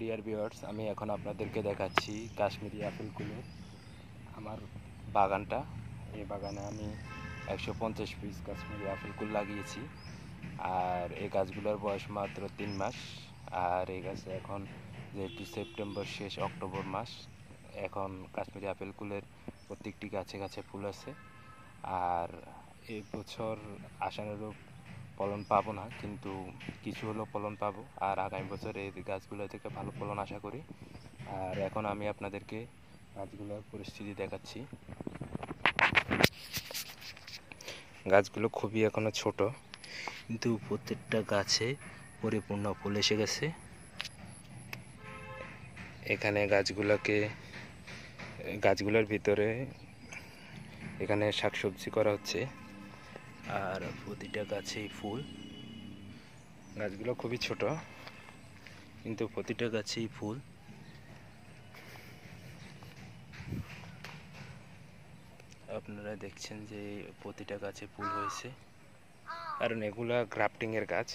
dear viewers আমি এখন আপনাদেরকে দেখাচ্ছি কাশ্মীরি আপেলগুলো আমার বাগানটা এই বাগানে আমি একশো পঞ্চাশ পিস কাশ্মীরি আপেলগুলো লাগিয়েছি আর এই গাছগুলোর বয়স মাত্র তিন মাস আর এই গাছে এখন যেহেতু সেপ্টেম্বর শেষ অক্টোবর মাস এখন কাশ্মীরি আপেলগুলোর প্রত্যেকটি গাছে গাছে ফুল আছে আর বছর আশানুরূপ ফলন পাবো না কিন্তু কিছু হলেও ফলন পাবো আর আগামী বছর এই গাছগুলো থেকে ভালো ফলন আশা করি আর এখন আমি আপনাদেরকে গাছগুলোর পরিস্থিতি দেখাচ্ছি গাছগুলো খুবই এখনও ছোট কিন্তু প্রত্যেকটা গাছে পরিপূর্ণ ফুল এসে গেছে এখানে গাছগুলোকে গাছগুলোর ভিতরে এখানে শাকসবজি করা হচ্ছে আর প্রতিটা গাছেই ফুল গাছগুলো খুবই ছোট কিন্তু প্রতিটা গাছেই ফুল আপনারা দেখছেন যে প্রতিটা গাছে ফুল হয়েছে কারণ এগুলা গ্রাফটিংয়ের গাছ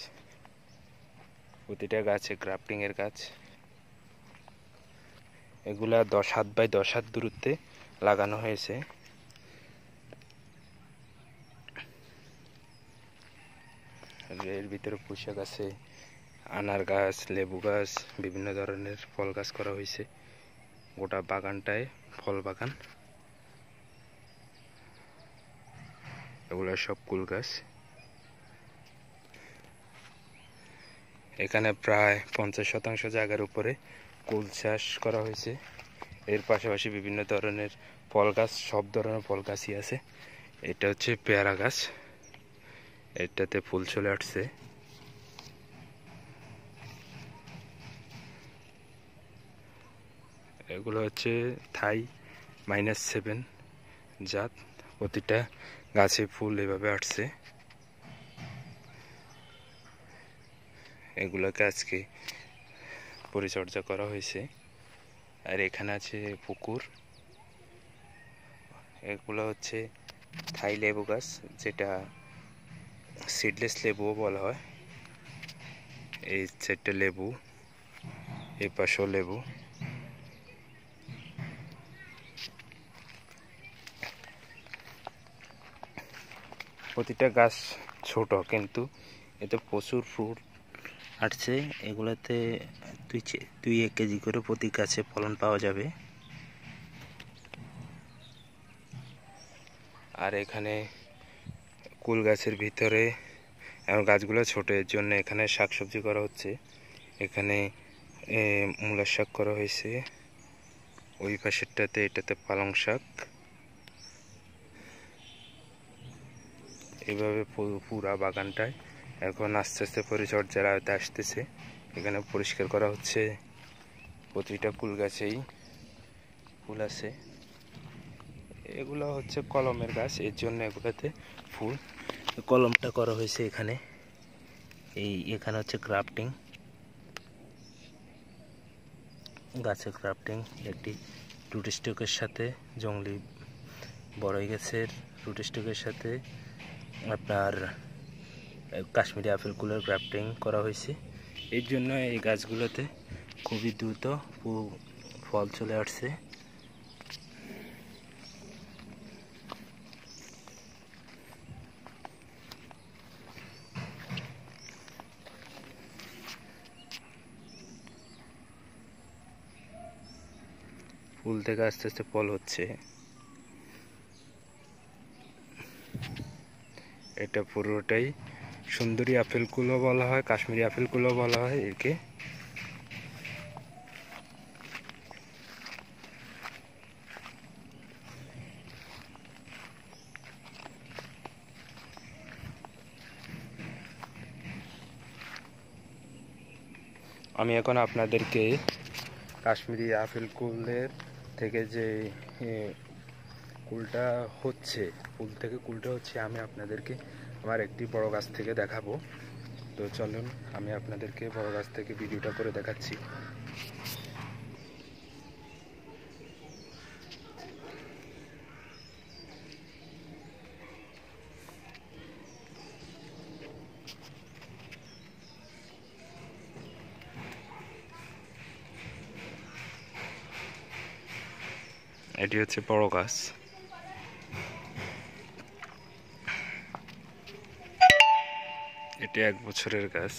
প্রতিটা গাছে গ্রাফটিংয়ের গাছ এগুলা দশ হাত বাই দশ হাত দূরত্বে লাগানো হয়েছে এর ভিতরে পুঁশাক আছে আনার গাছ লেবু গাছ বিভিন্ন ধরনের ফল গাছ করা হয়েছে গোটা বাগানটায় ফল বাগান এগুলা সব কুল গাছ এখানে প্রায় পঞ্চাশ শতাংশ জায়গার উপরে কুল চাষ করা হয়েছে এর পাশাপাশি বিভিন্ন ধরনের ফল গাছ সব ধরনের ফল গাছই আছে এটা হচ্ছে পেয়ারা গাছ এটাতে ফুল চলে আসছে এগুলো হচ্ছে থাই মাইনাস সেভেন জাত প্রতিটা গাছে ফুল এভাবে আসছে এগুলোকে আজকে পরিচর্যা করা হয়েছে আর এখানে আছে পুকুর এগুলো হচ্ছে থাই লেবু গাছ যেটা সিডলেস লেবুও বলা হয় এই সেটটা লেবু এই পাশেও লেবু প্রতিটা গাছ ছোট কিন্তু এতে প্রচুর ফ্রুট আটছে এগুলোতে দুই দুই এক কেজি করে প্রতি গাছে ফলন পাওয়া যাবে আর এখানে কুল গাছের ভিতরে এবং গাছগুলো ছোট এর জন্য এখানে শাকসবজি করা হচ্ছে এখানে মূলার শাক করা হয়েছে ওই পাশেরটাতে এটাতে পালং শাক এভাবে পুরা বাগানটায় এখন আস্তে আস্তে পরিচর্যার আয়তে আসতেছে এখানে পরিষ্কার করা হচ্ছে প্রতিটা কুল গাছেই ফুল আছে এগুলো হচ্ছে কলমের গাছ এর জন্য এগুলোতে ফুল কলমটা করা হয়েছে এখানে এই এখানে হচ্ছে ক্রাফটিং গাছের ক্রাফটিং একটি রুট সাথে জঙ্গলি বড়ই গাছের রুট সাথে আপনার কাশ্মীরি আপেলগুলোর ক্রাফটিং করা হয়েছে এর জন্য এই গাছগুলোতে খুবই দ্রুত ফল চলে আসছে ফুল থেকে আস্তে আস্তে ফল হচ্ছে এটা পুরোটাই সুন্দরী আপেল কুলো বলা হয় কাশ্মীরি আপেল কুলো বলা হয় একে আমি এখন আপনাদেরকে কাশ্মীরি আপেল কুলের থেকে যে কুলটা হচ্ছে কুল থেকে কুলটা হচ্ছে আমি আপনাদেরকে আমার একটি বড় গাছ থেকে দেখাবো তো চলুন আমি আপনাদেরকে বড় গাছ থেকে ভিডিওটা করে দেখাচ্ছি এটি হচ্ছে বড় গাছ এটি এক বছরের গাছ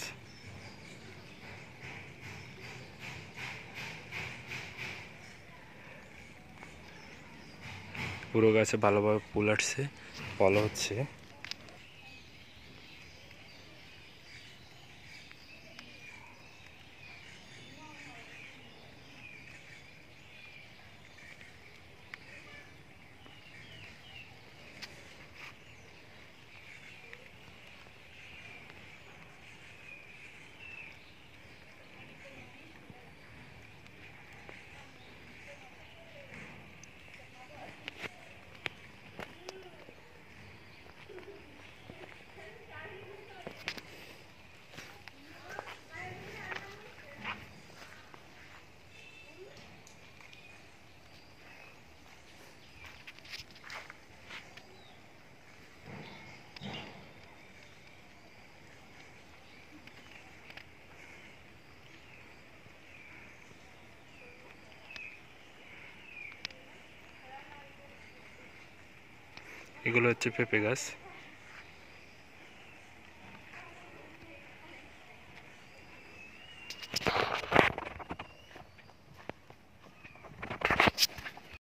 পুরো গাছে ভালোভাবে ফুল আসছে ফল হচ্ছে এগুলো হচ্ছে পেঁপে গাছ